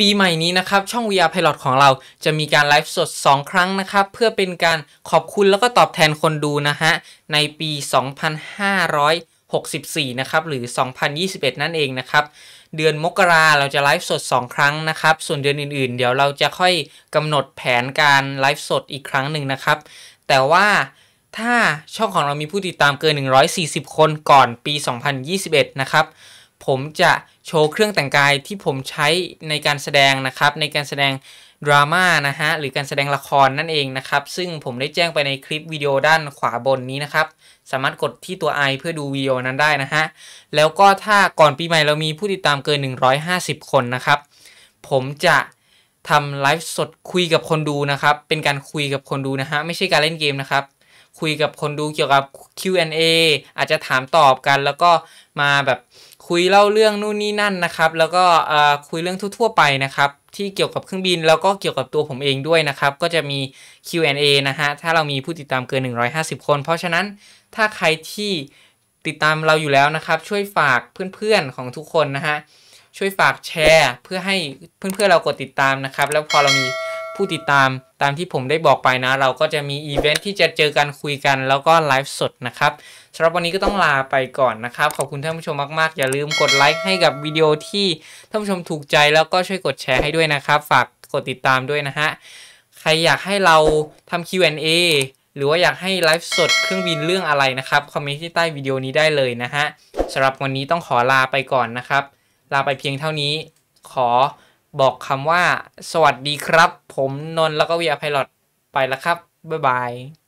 ปีใหม่นี้นะครับช่อง VR Pilot ของเราจะมีการไลฟ์สด 2 ครั้งนะครับ เพื่อเป็นการขอบคุณแล้วก็ตอบแทนคนดูนะฮะในปี 2564 นะครับหรือ 2021 นั่นเองนะครับ เดือนมกราเราจะไลฟ์สด 2 ครั้งนะครับส่วนเดือนอื่นๆ เดี๋ยวเราจะค่อยกำหนดแผนการไลฟ์สดอีกครั้งหนึ่งนะครับแต่ว่าถ้าช่องของเรามีผู้ติดตามเกิน 140 คนก่อนปี 2021 นะครับผมจะโชว์เครื่องแต่งกายที่ผมใช้ในการแสดงนะครับ ในการแสดง ดราม่านะฮะหรือการแสดงละครนั่นเองนะครับ ซึ่งผมได้แจ้งไปในคลิปวิดีโอด้านขวาบนนี้นะครับ สามารถกดที่ตัว i เพื่อดูวิดีโอนั้นได้นะฮะแล้วก็ถ้าก่อนปีใหม่เรามีผู้ติดตามเกิน 150 คนนะครับ ผมจะทำไลฟ์สดคุยกับคนดูนะครับ เป็นการคุยกับคนดูนะฮะไม่ใช่การเล่นเกมนะครับคุยกับคนดูเกี่ยวกับ Q&A อาจจะถามตอบกันแล้วก็มาแบบคุยเล่าเรื่องนู่นนี่นั่นนะครับแล้วก็คุยเรื่องทั่วๆไปนะครับที่เกี่ยวกับเครื่องบินแล้วก็เกี่ยวกับตัวผมเองด้วยนะครับก็จะมี Q&A นะฮะถ้าเรามีผู้ติดตามเกิน 150 คน เพราะฉะนั้นถ้าใครที่ติดตามเราอยู่แล้วนะครับช่วยฝากเพื่อน ๆของทุกคนนะฮะช่วยฝากแชร์เพื่อให้เพื่อนๆเรากดติดตามนะครับแล้วพอเรามีผู้ติดตามตามที่ผมได้บอกไปนะเราก็จะมีอีเวนท์ที่จะเจอกันคุยกัน แล้วก็ไลฟ์สดนะครับสำหรับวันนี้ก็ต้องลาไปก่อนนะครับ ขอบคุณท่านผู้ชมมากๆอย่าลืมกดไลค์ให้กับวิดีโอที่ท่านผู้ชมถูกใจแล้วก็ช่วยกดแชร์ให้ด้วยนะครับ ฝากกดติดตามด้วยนะฮะใครอยากให้เราทำ Q&A หรือว่าอยากให้ไลฟ์สดเครื่องบินเรื่องอะไรนะครับคอมเมนต์ที่ใต้วิดีโอนี้ได้เลยนะฮะสำหรับวันนี้ต้องขอลาไปก่อนนะครับลาไปเพียงเท่านี้ขอบอกคำว่า สวัสดีครับ ผมนนท์แล้วก็เวียไพลอตไปแล้วครับ บ๊ายบาย